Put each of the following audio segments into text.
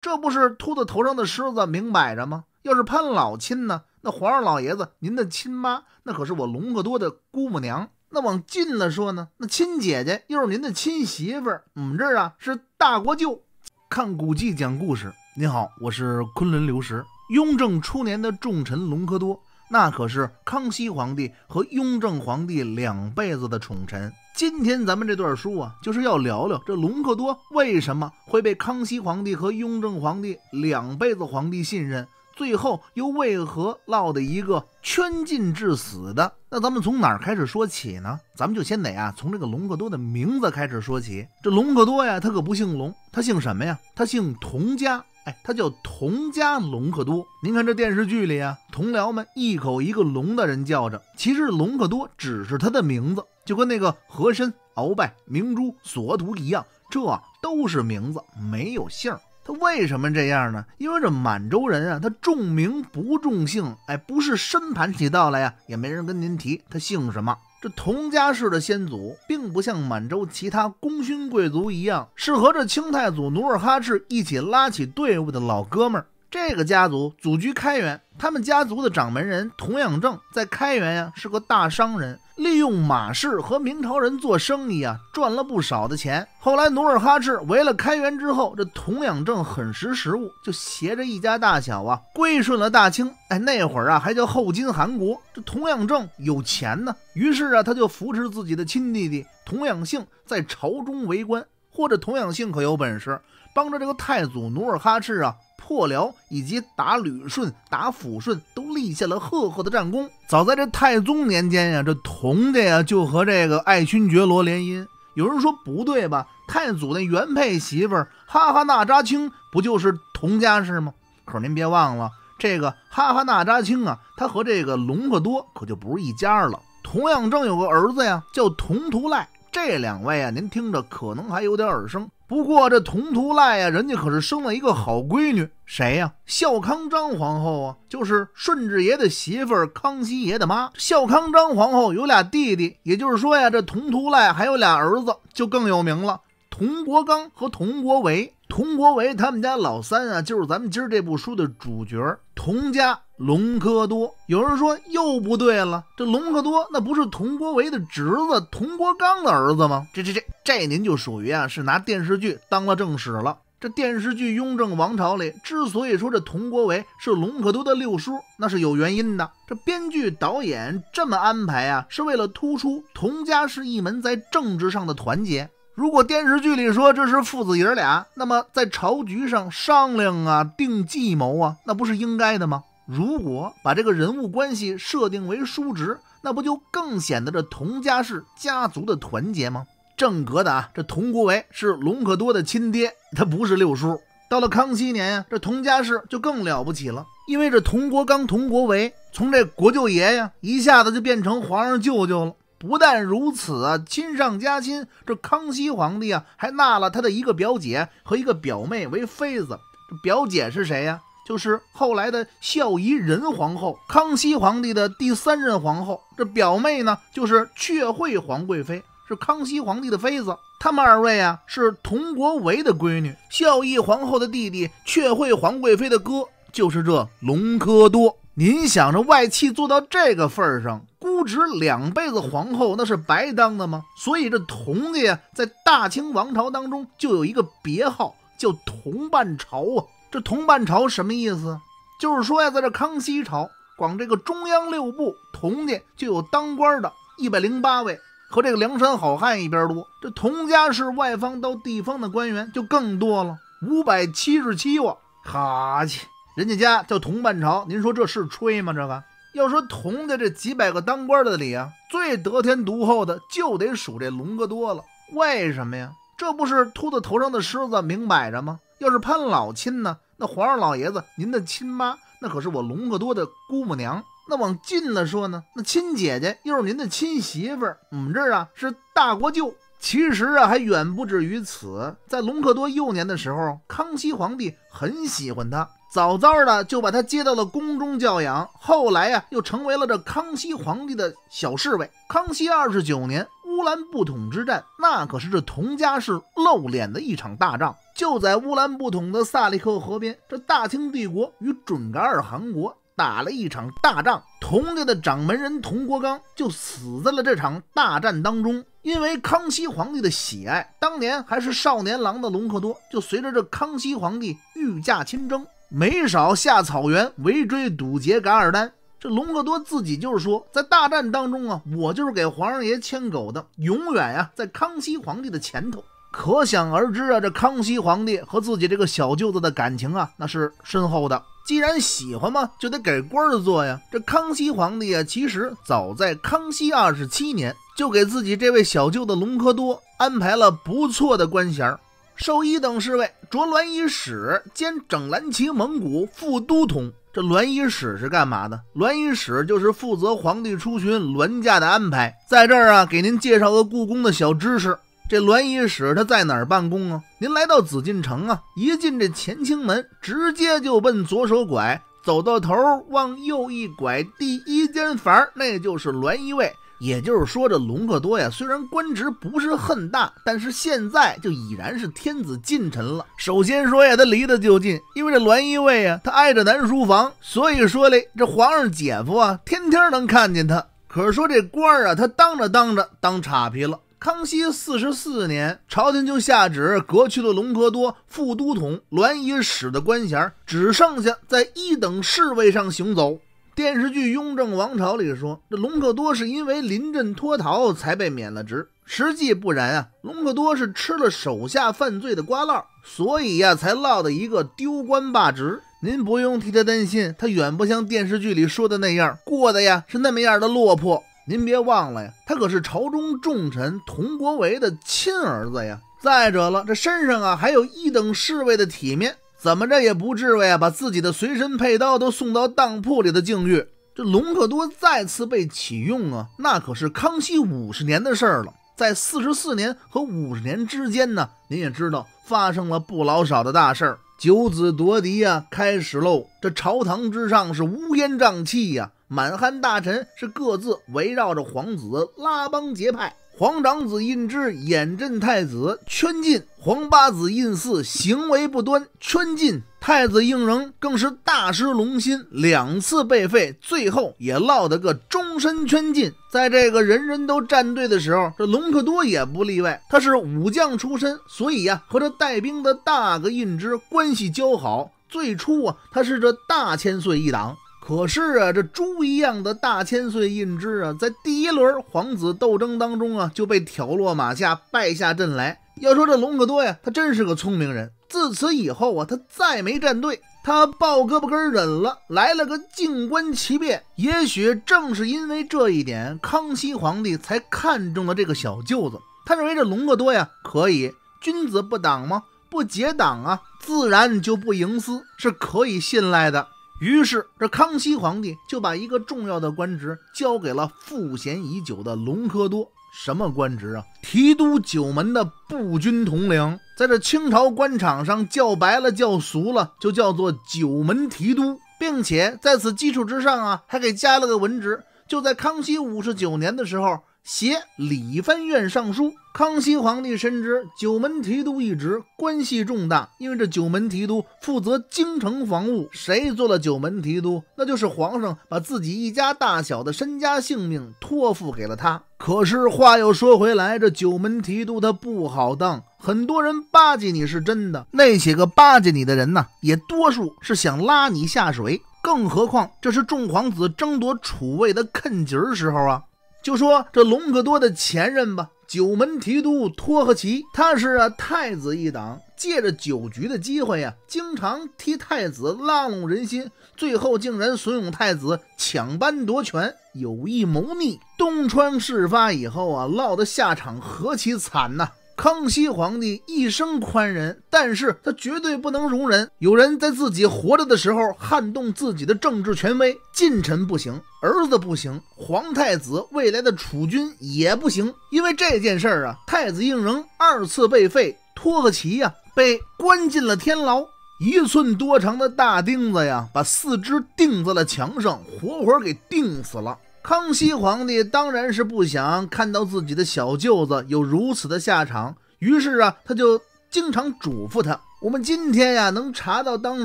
这不是秃子头上的虱子，明摆着吗？要是攀老亲呢？那皇上老爷子您的亲妈，那可是我隆科多的姑母娘。那往近了说呢，那亲姐姐又是您的亲媳妇儿。我们这儿啊是大国舅。看古迹讲故事，您好，我是昆仑刘石。雍正初年的重臣隆科多。那可是康熙皇帝和雍正皇帝两辈子的宠臣。今天咱们这段书啊，就是要聊聊这隆科多为什么会被康熙皇帝和雍正皇帝两辈子皇帝信任，最后又为何落得一个圈禁致死的。那咱们从哪儿开始说起呢？咱们就先得啊，从这个隆科多的名字开始说起。这隆科多呀，他可不姓隆，他姓什么呀？他姓佟家。哎，他叫佟家隆克多。您看这电视剧里啊，同僚们一口一个“隆大人”叫着，其实隆克多只是他的名字，就跟那个和珅、鳌拜、明珠、索额图一样，这都是名字，没有姓。他为什么这样呢？因为这满洲人啊，他重名不重姓。哎，不是身盘起道来呀，也没人跟您提他姓什么。这佟家氏的先祖，并不像满洲其他功勋贵族一样，是和这清太祖努尔哈赤一起拉起队伍的老哥们儿。这个家族祖居开元，他们家族的掌门人童养正在开元呀是个大商人，利用马氏和明朝人做生意啊赚了不少的钱。后来努尔哈赤围了开元之后，这童养正很识时务，就携着一家大小啊归顺了大清。哎，那会儿啊还叫后金汗国。这童养正有钱呢，于是啊他就扶持自己的亲弟弟童养性在朝中为官，或者童养性可有本事。帮着这个太祖努尔哈赤啊破辽，以及打旅顺、打抚顺，都立下了赫赫的战功。早在这太宗年间呀，这佟家呀就和这个爱新觉罗联姻。有人说不对吧？太祖那原配媳妇儿哈哈那扎青不就是佟家氏吗？可是您别忘了，这个哈哈那扎青啊，她和这个隆科多可就不是一家了。佟养正有个儿子呀，叫佟图赖。这两位啊，您听着可能还有点耳生。不过这童图赖呀，人家可是生了一个好闺女，谁呀？孝康章皇后啊，就是顺治爷的媳妇儿，康熙爷的妈。孝康章皇后有俩弟弟，也就是说呀，这童图赖还有俩儿子，就更有名了，佟国纲和佟国维。佟国维他们家老三啊，就是咱们今儿这部书的主角佟家隆科多。有人说又不对了，这隆科多那不是佟国维的侄子佟国刚的儿子吗？这这这这您就属于啊，是拿电视剧当了正史了。这电视剧《雍正王朝》里之所以说这佟国维是隆科多的六叔，那是有原因的。这编剧导演这么安排啊，是为了突出佟家是一门在政治上的团结。如果电视剧里说这是父子爷俩，那么在朝局上商量啊、定计谋啊，那不是应该的吗？如果把这个人物关系设定为叔侄，那不就更显得这佟家氏家族的团结吗？正格的啊，这佟国维是隆科多的亲爹，他不是六叔。到了康熙年呀，这佟家氏就更了不起了，因为这佟国刚、佟国维从这国舅爷呀，一下子就变成皇上舅舅了。不但如此啊，亲上加亲，这康熙皇帝啊，还纳了他的一个表姐和一个表妹为妃子。这表姐是谁呀？就是后来的孝仪仁皇后，康熙皇帝的第三任皇后。这表妹呢，就是雀惠皇贵妃，是康熙皇帝的妃子。他们二位啊，是佟国维的闺女，孝义皇后的弟弟，雀惠皇贵妃的哥，就是这隆科多。您想，着外戚做到这个份儿上。估侄两辈子皇后，那是白当的吗？所以这佟家呀，在大清王朝当中就有一个别号，叫佟半朝啊。这佟半朝什么意思？就是说呀，在这康熙朝，光这个中央六部佟家就有当官的一百零八位，和这个梁山好汉一边多。这佟家是外方到地方的官员就更多了，五百七十七哇！哈气，人家家叫佟半朝，您说这是吹吗？这个？要说佟家这几百个当官的里啊，最得天独厚的就得数这隆科多了。为什么呀？这不是秃子头上的虱子，明摆着吗？要是攀老亲呢，那皇上老爷子您的亲妈，那可是我隆科多的姑母娘。那往近了说呢，那亲姐姐又是您的亲媳妇。我们这儿啊是大国舅，其实啊还远不止于此。在隆科多幼年的时候，康熙皇帝很喜欢他。早早的就把他接到了宫中教养，后来呀，又成为了这康熙皇帝的小侍卫。康熙二十九年，乌兰布统之战，那可是这佟家氏露脸的一场大仗。就在乌兰布统的萨利克河边，这大清帝国与准噶尔汗国打了一场大仗。佟家的掌门人佟国刚就死在了这场大战当中。因为康熙皇帝的喜爱，当年还是少年郎的隆科多就随着这康熙皇帝御驾亲征。没少下草原围追堵截噶尔丹，这隆科多自己就是说，在大战当中啊，我就是给皇上爷牵狗的，永远呀在康熙皇帝的前头。可想而知啊，这康熙皇帝和自己这个小舅子的感情啊，那是深厚的。既然喜欢嘛，就得给官儿做呀。这康熙皇帝啊，其实早在康熙二十七年，就给自己这位小舅子隆科多安排了不错的官衔儿。寿一等侍卫着銮仪使兼整蓝旗蒙古副都统。这銮仪使是干嘛的？銮仪使就是负责皇帝出巡銮驾的安排。在这儿啊，给您介绍个故宫的小知识：这銮仪使他在哪儿办公啊？您来到紫禁城啊，一进这乾清门，直接就奔左手拐，走到头往右一拐，第一间房那就是銮仪卫。也就是说，这隆科多呀，虽然官职不是很大，但是现在就已然是天子近臣了。首先说呀，他离得就近，因为这栾衣卫啊，他挨着南书房，所以说嘞，这皇上姐夫啊，天天能看见他。可是说这官儿啊，他当着当着当岔皮了。康熙四十四年，朝廷就下旨革去了隆科多副都统、栾仪使的官衔，只剩下在一等侍卫上行走。电视剧《雍正王朝》里说，这隆科多是因为临阵脱逃才被免了职，实际不然啊，隆科多是吃了手下犯罪的瓜烙，所以呀，才落得一个丢官罢职。您不用替他担心，他远不像电视剧里说的那样过的呀是那么样的落魄。您别忘了呀，他可是朝中重臣佟国维的亲儿子呀。再者了，这身上啊还有一等侍卫的体面。怎么着也不至于啊，把自己的随身佩刀都送到当铺里的境遇。这隆科多再次被启用啊，那可是康熙五十年的事儿了。在四十四年和五十年之间呢，您也知道发生了不老少的大事儿，九子夺嫡呀开始喽。这朝堂之上是乌烟瘴气呀，满汉大臣是各自围绕着皇子拉帮结派。皇长子胤之演镇太子圈禁，皇八子胤祀行为不端圈禁，太子胤仍更是大失龙心，两次被废，最后也落得个终身圈禁。在这个人人都站队的时候，这隆科多也不例外。他是武将出身，所以呀，和这带兵的大个胤之关系交好。最初啊，他是这大千岁一党。可是啊，这猪一样的大千岁胤之啊，在第一轮皇子斗争当中啊，就被挑落马下，败下阵来。要说这隆科多呀，他真是个聪明人。自此以后啊，他再没站队，他抱胳膊根忍了，来了个静观其变。也许正是因为这一点，康熙皇帝才看中了这个小舅子。他认为这隆科多呀，可以君子不党吗？不结党啊，自然就不营私，是可以信赖的。于是，这康熙皇帝就把一个重要的官职交给了赋闲已久的隆科多。什么官职啊？提督九门的步军统领，在这清朝官场上叫白了叫俗了，就叫做九门提督，并且在此基础之上啊，还给加了个文职。就在康熙五十九年的时候。写李藩院上书，康熙皇帝深知九门提督一职关系重大，因为这九门提督负责京城防务，谁做了九门提督，那就是皇上把自己一家大小的身家性命托付给了他。可是话又说回来，这九门提督他不好当，很多人巴结你是真的，那些个巴结你的人呢，也多数是想拉你下水。更何况这是众皇子争夺储位的坎儿时候啊。就说这隆科多的前任吧，九门提督托合奇，他是太子一党，借着酒局的机会呀，经常替太子拉拢人心，最后竟然怂恿太子抢班夺权，有意谋逆。东窗事发以后啊，落得下场何其惨呐！康熙皇帝一生宽仁，但是他绝对不能容忍有人在自己活着的时候撼动自己的政治权威。近臣不行，儿子不行，皇太子未来的储君也不行。因为这件事儿啊，太子胤禛二次被废，托克齐呀被关进了天牢，一寸多长的大钉子呀，把四肢钉在了墙上，活活给钉死了。康熙皇帝当然是不想看到自己的小舅子有如此的下场，于是啊，他就经常嘱咐他。我们今天呀，能查到当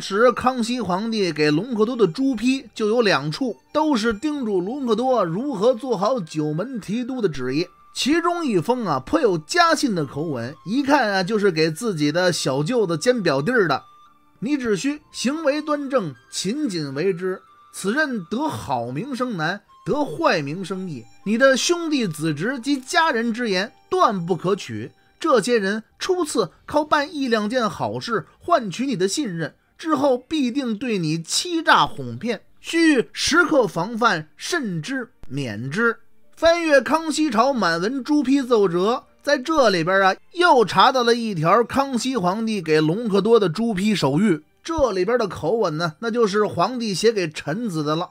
时康熙皇帝给隆科多的朱批就有两处，都是叮嘱隆科多如何做好九门提督的旨意。其中一封啊，颇有家信的口吻，一看啊，就是给自己的小舅子兼表弟的。你只需行为端正，勤谨为之，此任得好名声难。得坏名声意。你的兄弟子侄及家人之言，断不可取。这些人初次靠办一两件好事换取你的信任，之后必定对你欺诈哄骗，需时刻防范，慎之免之。翻阅康熙朝满文朱批奏折，在这里边啊，又查到了一条康熙皇帝给隆科多的朱批手谕。这里边的口吻呢，那就是皇帝写给臣子的了。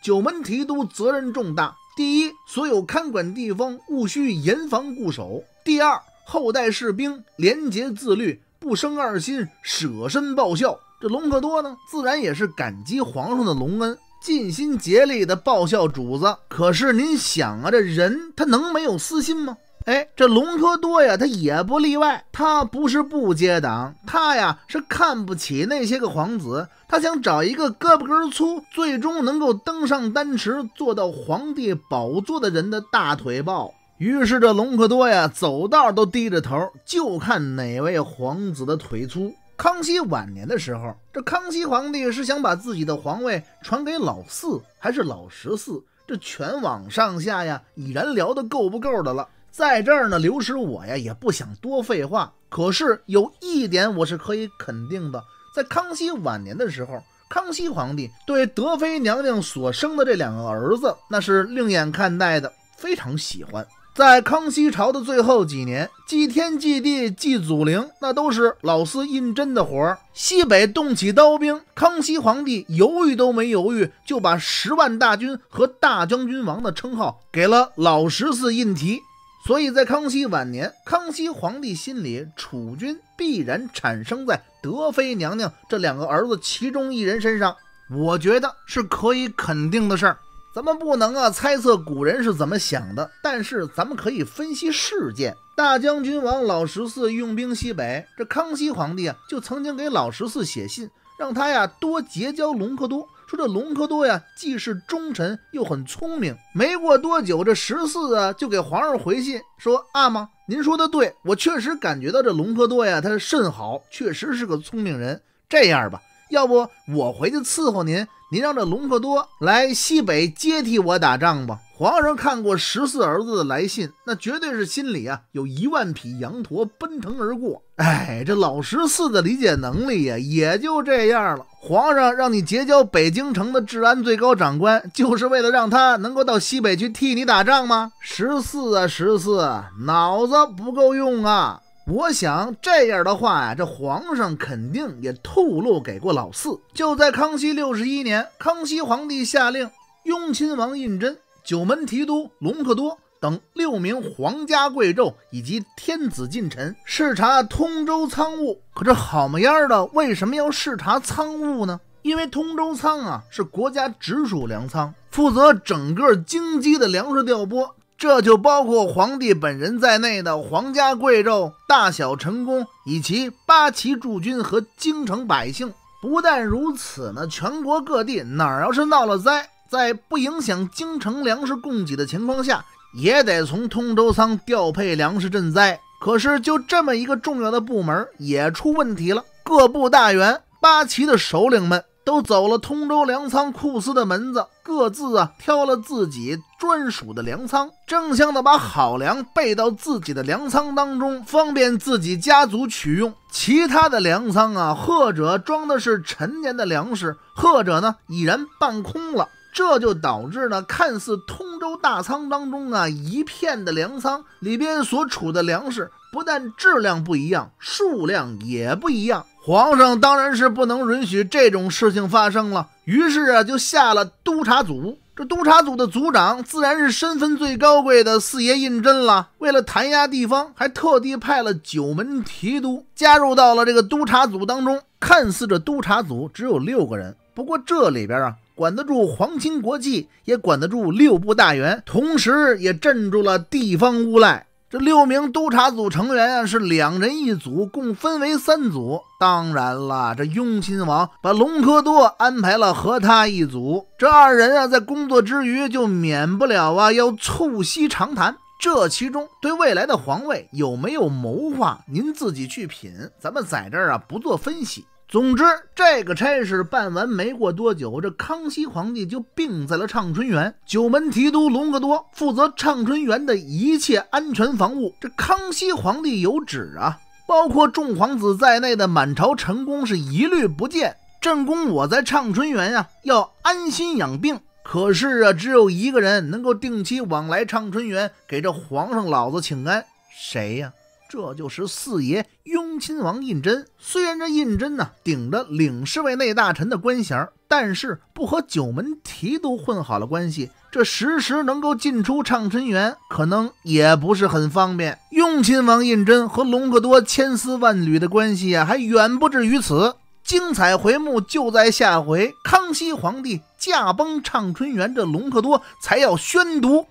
九门提督责任重大。第一，所有看管地方务须严防固守。第二，后代士兵廉洁自律，不生二心，舍身报效。这隆科多呢，自然也是感激皇上的隆恩，尽心竭力的报效主子。可是您想啊，这人他能没有私心吗？哎，这隆科多呀，他也不例外。他不是不接档，他呀是看不起那些个皇子。他想找一个胳膊根粗，最终能够登上丹池，坐到皇帝宝座的人的大腿抱。于是这隆科多呀，走道都低着头，就看哪位皇子的腿粗。康熙晚年的时候，这康熙皇帝是想把自己的皇位传给老四，还是老十四？这全网上下呀，已然聊得够不够的了。在这儿呢，刘师我呀，也不想多废话。可是有一点，我是可以肯定的，在康熙晚年的时候，康熙皇帝对德妃娘娘所生的这两个儿子，那是另眼看待的，非常喜欢。在康熙朝的最后几年，祭天、祭地、祭祖陵，那都是老四胤禛的活儿。西北动起刀兵，康熙皇帝犹豫都没犹豫，就把十万大军和大将军王的称号给了老十四胤禛。所以在康熙晚年，康熙皇帝心里，储君必然产生在德妃娘娘这两个儿子其中一人身上，我觉得是可以肯定的事儿。咱们不能啊猜测古人是怎么想的，但是咱们可以分析事件。大将军王老十四用兵西北，这康熙皇帝啊就曾经给老十四写信，让他呀多结交隆科多。说这隆科多呀，既是忠臣，又很聪明。没过多久，这十四啊就给皇上回信说：“阿玛，您说的对，我确实感觉到这隆科多呀，他甚好，确实是个聪明人。这样吧，要不我回去伺候您，您让这隆科多来西北接替我打仗吧。”皇上看过十四儿子的来信，那绝对是心里啊有一万匹羊驼奔腾而过。哎，这老十四的理解能力呀也就这样了。皇上让你结交北京城的治安最高长官，就是为了让他能够到西北去替你打仗吗？十四啊十四，脑子不够用啊！我想这样的话呀，这皇上肯定也透露给过老四。就在康熙六十一年，康熙皇帝下令雍亲王胤禛。九门提督隆克多等六名皇家贵胄以及天子近臣视察通州仓务，可这好模样的。为什么要视察仓务呢？因为通州仓啊是国家直属粮仓，负责整个京畿的粮食调拨，这就包括皇帝本人在内的皇家贵胄、大小臣工，以及八旗驻军和京城百姓。不但如此呢，全国各地哪儿要是闹了灾。在不影响京城粮食供给的情况下，也得从通州仓调配粮食赈灾。可是，就这么一个重要的部门也出问题了。各部大员、八旗的首领们都走了通州粮仓库司的门子，各自啊挑了自己专属的粮仓，争相的把好粮备到自己的粮仓当中，方便自己家族取用。其他的粮仓啊，或者装的是陈年的粮食，或者呢已然半空了。这就导致呢，看似通州大仓当中啊，一片的粮仓里边所储的粮食不但质量不一样，数量也不一样。皇上当然是不能允许这种事情发生了，于是啊，就下了督察组。这督察组的组长自然是身份最高贵的四爷胤禛了。为了弹压地方，还特地派了九门提督加入到了这个督察组当中。看似这督察组只有六个人，不过这里边啊。管得住皇亲国戚，也管得住六部大员，同时也镇住了地方无赖。这六名督察组成员啊，是两人一组，共分为三组。当然了，这雍亲王把隆科多安排了和他一组。这二人啊，在工作之余就免不了啊要促膝长谈。这其中对未来的皇位有没有谋划，您自己去品。咱们在这儿啊，不做分析。总之，这个差事办完没过多久，这康熙皇帝就病在了畅春园。九门提督隆格多负责畅春园的一切安全防务。这康熙皇帝有旨啊，包括众皇子在内的满朝臣工是一律不见。正宫我在畅春园呀，要安心养病。可是啊，只有一个人能够定期往来畅春园给这皇上老子请安，谁呀？这就是四爷雍亲王胤禛。虽然这胤禛呢顶着领侍卫内大臣的官衔，但是不和九门提督混好了关系，这时时能够进出畅春园，可能也不是很方便。雍亲王胤禛和隆科多千丝万缕的关系啊，还远不止于此。精彩回目就在下回。康熙皇帝驾崩，畅春园这隆科多才要宣读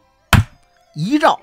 遗诏。